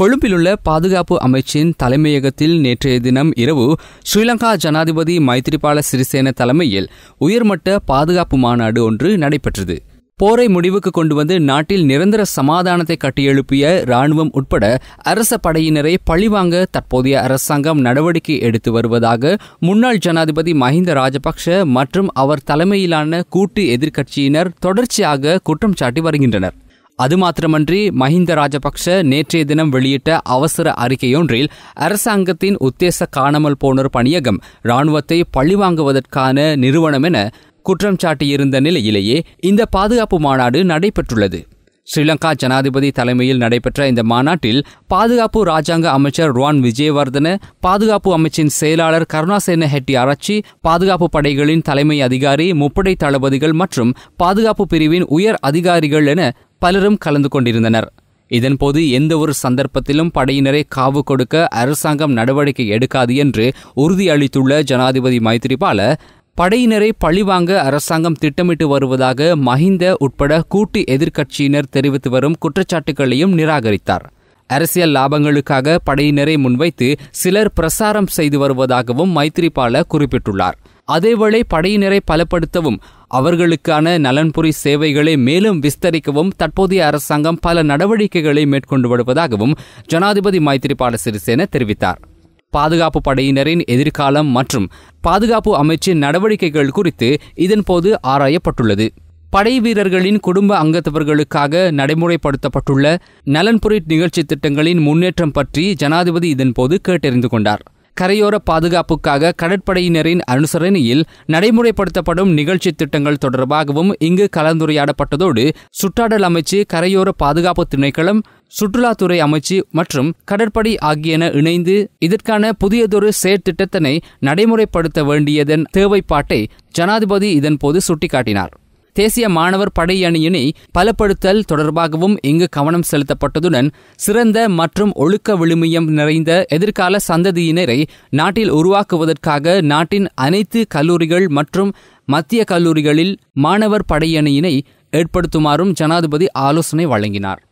கொழும்பிலுள்ள பாதுகாப்பு அமைச்சின் தலைமையகத்தில் நேற்றைய தினம் இரவு ஸ்ரீலங்கா ஜனாதிபதி மைத்ரிபால சிறிசேன தலைமையில் உயர்மட்ட பாதுகாப்பு மாநாடு ஒன்று நடைபெற்றது போரை முடிவுக்கு கொண்டு வந்து நாட்டில் நிரந்தர சமாதானத்தை கட்டியெழுப்பிய ராணுவம் உட்பட அரச படையினரை பழிவாங்க தற்போதைய அரசாங்கம் நடவடிக்கை எடுத்து வருவதாக முன்னாள் ஜனாதிபதி மஹிந்த ராஜபக்ஷ மற்றும் அவர் தலைமையிலான கூட்டு எதிர்க்கட்சியினர் தொடர்ச்சியாக குற்றம் சாட்டி வருகின்றனர் அது மாத்திரமன்றி மஹிந்த ராஜபக்ஷ நேற்றைய தினம் வெளியிட்ட அவசர அறிக்கையொன்றில் அரசாங்கத்தின் உத்தேச காணாமல் போனோர் பணியகம் இராணுவத்தை பழிவாங்குவதற்கான நிறுவனம் என குற்றம் சாட்டியிருந்த நிலையிலேயே இந்த பாதுகாப்பு மாநாடு நடைபெற்றுள்ளது ஸ்ரீலங்கா ஜனாதிபதி தலைமையில் நடைபெற்ற இந்த மாநாட்டில் பாதுகாப்பு ராஜாங்க அமைச்சர் ருவான் விஜயவர்தன பாதுகாப்பு அமைச்சின் செயலாளர் கருணாசேன ஹெட்டி அரட்சி பாதுகாப்பு படைகளின் தலைமை அதிகாரி முப்படை தளபதிகள் மற்றும் பாதுகாப்பு பிரிவின் உயர் அதிகாரிகள் என பலரும் கலந்து கொண்டிருந்தனர் இதன்போது எந்த ஒரு சந்தர்ப்பத்திலும் படையினரை காவு கொடுக்க அரசாங்கம் நடவடிக்கை எடுக்காது என்று உறுதியளித்துள்ள ஜனாதிபதி மைத்திரிபால படையினரை பழிவாங்க அரசாங்கம் திட்டமிட்டு வருவதாக மஹிந்த உட்பட கூட்டு எதிர்க்கட்சியினர் தெரிவித்து வரும் குற்றச்சாட்டுகளையும் நிராகரித்தார் அரசியல் லாபங்களுக்காக படையினரை முன்வைத்து சிலர் பிரசாரம் செய்து வருவதாகவும் மைத்திரிபால குறிப்பிட்டுள்ளார் அதேவேளை படையினரை பலப்படுத்தவும் அவர்களுக்கான நலன்புரி சேவைகளை மேலும் விஸ்தரிக்கவும் தற்போதைய அரசாங்கம் பல நடவடிக்கைகளை மேற்கொண்டு வருவதாகவும் ஜனாதிபதி மைத்திரிபால சிறிசேன தெரிவித்தார் பாதுகாப்பு படையினரின் எதிர்காலம் மற்றும் பாதுகாப்பு அமைச்சின் நடவடிக்கைகள் குறித்து இதன்போது ஆராயப்பட்டுள்ளது படை வீரர்களின் குடும்ப அங்கத்தவர்களுக்காக நடைமுறைப்படுத்தப்பட்டுள்ள நலன்புரி நிகழ்ச்சி திட்டங்களின் முன்னேற்றம் பற்றி ஜனாதிபதி இதன்போது கேட்டறிந்து கொண்டார் கரையோர பாதுகாப்புக்காக கடற்படையினரின் அனுசரணையில் நடைமுறைப்படுத்தப்படும் நிகழ்ச்சி திட்டங்கள் தொடர்பாகவும் இங்கு கலந்துரையாடப்பட்டதோடு சுற்றாடல் அமைச்சு கரையோர பாதுகாப்பு திணைக்களம் சுற்றுலாத்துறை அமைச்சு மற்றும் கடற்படை ஆகியன இணைந்து இதற்கான புதியதொரு செயற்திட்டத்தினை நடைமுறைப்படுத்த வேண்டியதன் தேவைப்பாட்டை ஜனாதிபதி இதன்போது சுட்டிக்காட்டினார் தேசிய மாணவர் படை அணியினை பலப்படுத்தல் தொடர்பாகவும் இங்கு கவனம் செலுத்தப்பட்டதுடன் சிறந்த மற்றும் ஒழுக்க விழுமியம் நிறைந்த எதிர்கால சந்ததியினரை நாட்டில் உருவாக்குவதற்காக நாட்டின் அனைத்து கல்லூரிகள் மற்றும் மத்திய கல்லூரிகளில் மாணவர் படையணியினை ஏற்படுத்துமாறும் ஜனாதிபதி ஆலோசனை வழங்கினார்